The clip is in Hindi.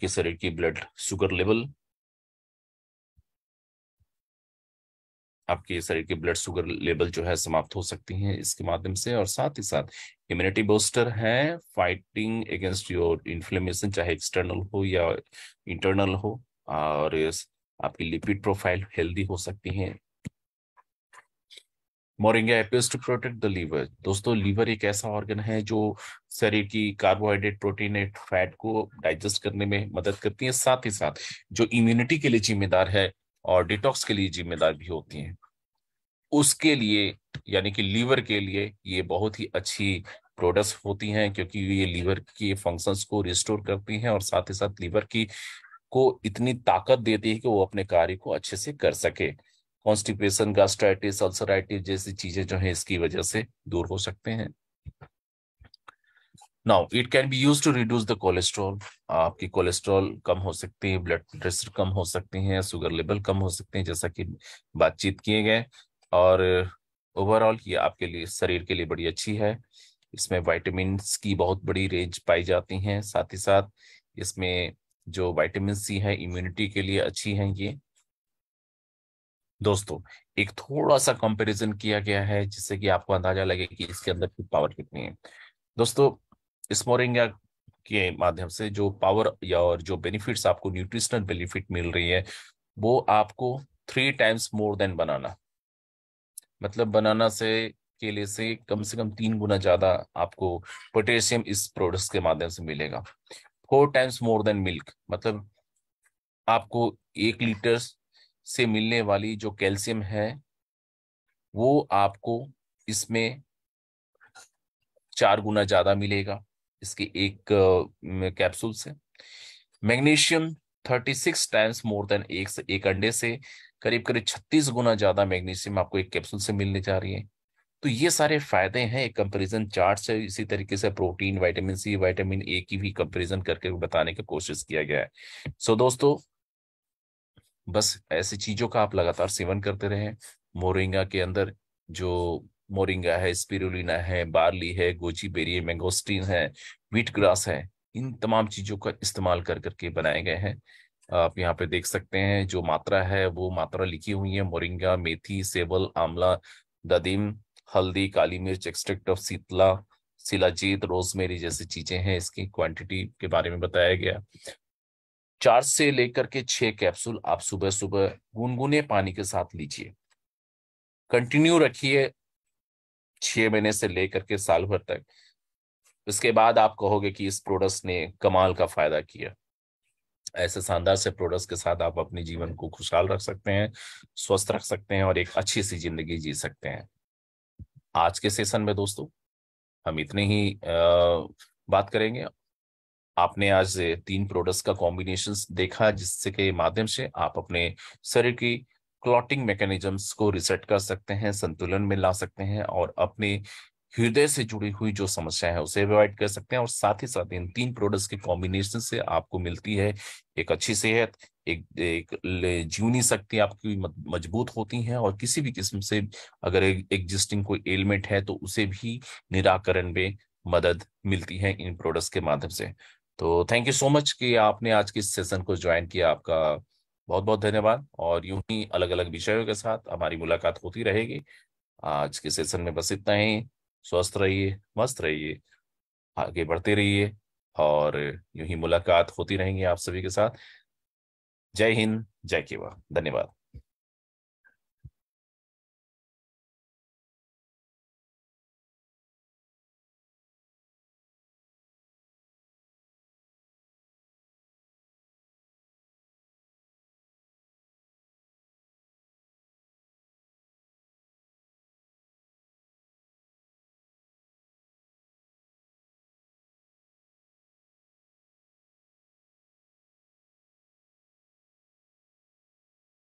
आपके शरीर की ब्लड शुगर लेवल आपके शरीर की ब्लड शुगर लेवल जो है समाप्त हो सकती है इसके माध्यम से और साथ ही साथ इम्यूनिटी बूस्टर है फाइटिंग अगेंस्ट योर इन्फ्लेमेशन चाहे एक्सटर्नल हो या इंटरनल हो और आपकी लिपिड प्रोफाइल हेल्दी हो सकती है moringa appears to protect the liver दोस्तों लीवर एक ऐसा ऑर्गन है जो शरीर की कार्बोहाइड्रेट प्रोटीनेट फैट को डाइजेस्ट करने में मदद करती है साथ ही साथ जो इम्यूनिटी के लिए जिम्मेदार है और डिटॉक्स के लिए जिम्मेदार भी होती है उसके लिए यानी कि लीवर के लिए ये बहुत ही अच्छी प्रोडक्ट्स होती हैं क्योंकि ये लीवर के फंक्शंस को रिस्टोर करती हैं और साथ ही साथ लीवर की को इतनी ताकत देती है कि वो अपने कार्य को अच्छे से कर सके कॉन्स्टिपेशन गास्ट्राइटिस अल्सराइटिस जैसी चीजें जो है इसकी वजह से दूर हो सकते हैं now it can be use to reduce the cholesterol आपके कोलेस्ट्रॉल कम हो सकती है ब्लड प्रेशर कम हो सकते हैं शुगर लेवल कम हो सकते हैं जैसा कि बातचीत किए गए और ओवरऑल ये आपके लिए शरीर के लिए बड़ी अच्छी है इसमें वाइटामिन की बहुत बड़ी रेंज पाई जाती है साथ ही साथ इसमें जो वाइटामिन सी है इम्यूनिटी के लिए अच्छी है ये दोस्तों एक थोड़ा सा कंपैरिजन किया गया है जिससे कि आपको अंदाजा लगे कि इसके अंदर की पावर कितनी है दोस्तों स्मोरिंगा के माध्यम से जो पावर या और जो बेनिफिट्स आपको न्यूट्रिशनल बेनिफिट मिल रही है वो आपको three times more than banana मतलब बनाना से केले से कम से कम तीन गुना ज्यादा आपको पोटेशियम इस प्रोडक्ट के माध्यम से मिलेगा four times more than milk मतलब आपको एक लीटर से मिलने वाली जो कैल्शियम है वो आपको इसमें चार गुना ज्यादा मिलेगा इसके एक कैप्सूल से मैग्नीशियम 36 टाइम्स मोर देन एक से एक अंडे से करीब करीब 36 गुना ज्यादा मैग्नीशियम आपको एक कैप्सूल से मिलने जा रही है तो ये सारे फायदे हैं एक कंपैरिजन चार्ट से इसी तरीके से protein vitamin C vitamin A की भी कंपैरिजन करके बताने की कोशिश किया गया है सो so, दोस्तों बस ऐसी चीजों का आप लगातार सेवन करते रहे मोरिंगा के अंदर जो मोरिंगा है स्पिरुलिना है बार्ली है गोची बेरी है मैंगोस्टीन है व्हीट ग्रास है इन तमाम चीजों का इस्तेमाल कर करके बनाए गए हैं आप यहाँ पे देख सकते हैं जो मात्रा है वो मात्रा लिखी हुई है मोरिंगा मेथी सेबल आमला ददीम हल्दी काली मिर्च एक्सट्रेक्ट ऑफ शीतला सिलाजीत रोजमेरी जैसी चीजें हैं इसकी क्वांटिटी के बारे में बताया गया चार से लेकर के छह कैप्सूल आप सुबह सुबह गुनगुने पानी के साथ लीजिए कंटिन्यू रखिए छह महीने से लेकर के साल भर तक इसके बाद आप कहोगे कि इस प्रोडक्ट ने कमाल का फायदा किया ऐसे शानदार से प्रोडक्ट के साथ आप अपने जीवन को खुशहाल रख सकते हैं स्वस्थ रख सकते हैं और एक अच्छी सी जिंदगी जी सकते हैं आज के सेशन में दोस्तों हम इतने ही आ, बात करेंगे आपने आज तीन प्रोडक्ट्स का कॉम्बिनेशन देखा जिससे के माध्यम से आप अपने शरीर की क्लॉटिंग मैकेनिज्म्स को रिसेट कर सकते हैं संतुलन में ला सकते हैं और अपने हृदय से जुड़ी हुई जो समस्या है उसे अवॉइड कर सकते हैं और साथ ही साथ इन तीन प्रोडक्ट्स के कॉम्बिनेशन से आपको मिलती है एक अच्छी सेहत एक एक जीवनी शक्ति आपकी मजबूत होती है और किसी भी किस्म से अगर एग्जिस्टिंग कोई एलिमेंट है तो उसे भी निराकरण में मदद मिलती है इन प्रोडक्ट्स के माध्यम से तो थैंक यू सो मच कि आपने आज के इस सेशन को ज्वाइन किया आपका बहुत बहुत धन्यवाद और यूं ही अलग अलग विषयों के साथ हमारी मुलाकात होती रहेगी आज के सेशन में बस इतना ही स्वस्थ रहिए मस्त रहिए आगे बढ़ते रहिए और यूं ही मुलाकात होती रहेंगी आप सभी के साथ जय हिंद जय केवा धन्यवाद